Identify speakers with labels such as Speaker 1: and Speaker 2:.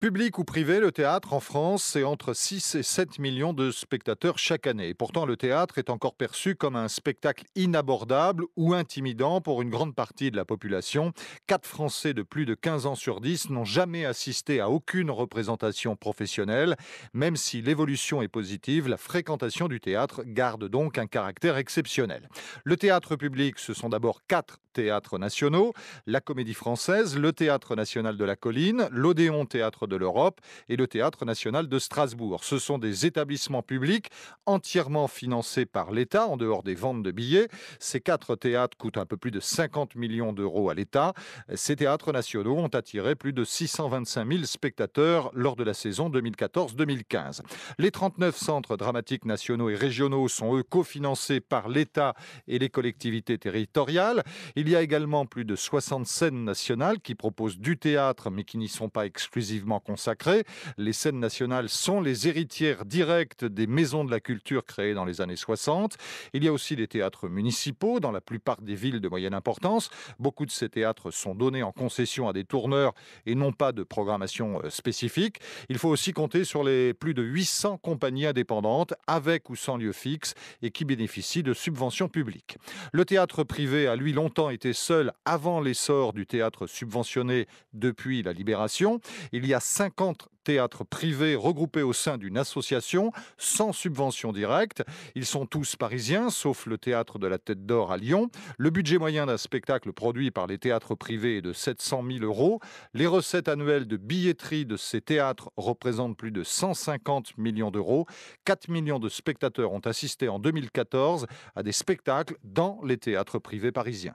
Speaker 1: Public ou privé, le théâtre en France, c'est entre 6 et 7 millions de spectateurs chaque année. Pourtant, le théâtre est encore perçu comme un spectacle inabordable ou intimidant pour une grande partie de la population. 4 Français de plus de 15 ans sur 10 n'ont jamais assisté à aucune représentation professionnelle. Même si l'évolution est positive, la fréquentation du théâtre garde donc un caractère exceptionnel. Le théâtre public, ce sont d'abord 4 théâtres nationaux, la Comédie Française, le Théâtre National de la Colline, l'Odéon Théâtre de l'Europe et le Théâtre national de Strasbourg. Ce sont des établissements publics entièrement financés par l'État, en dehors des ventes de billets. Ces quatre théâtres coûtent un peu plus de 50 millions d'euros à l'État. Ces théâtres nationaux ont attiré plus de 625 000 spectateurs lors de la saison 2014-2015. Les 39 centres dramatiques nationaux et régionaux sont, eux, cofinancés par l'État et les collectivités territoriales. Il y a également plus de 60 scènes nationales qui proposent du théâtre, mais qui n'y sont pas exclusivement consacré. Les scènes nationales sont les héritières directes des maisons de la culture créées dans les années 60. Il y a aussi des théâtres municipaux dans la plupart des villes de moyenne importance. Beaucoup de ces théâtres sont donnés en concession à des tourneurs et non pas de programmation euh, spécifique. Il faut aussi compter sur les plus de 800 compagnies indépendantes avec ou sans lieu fixe et qui bénéficient de subventions publiques. Le théâtre privé a lui longtemps été seul avant l'essor du théâtre subventionné depuis la libération. Il y a 50 théâtres privés regroupés au sein d'une association sans subvention directe. Ils sont tous parisiens, sauf le théâtre de la Tête d'Or à Lyon. Le budget moyen d'un spectacle produit par les théâtres privés est de 700 000 euros. Les recettes annuelles de billetterie de ces théâtres représentent plus de 150 millions d'euros. 4 millions de spectateurs ont assisté en 2014 à des spectacles dans les théâtres privés parisiens.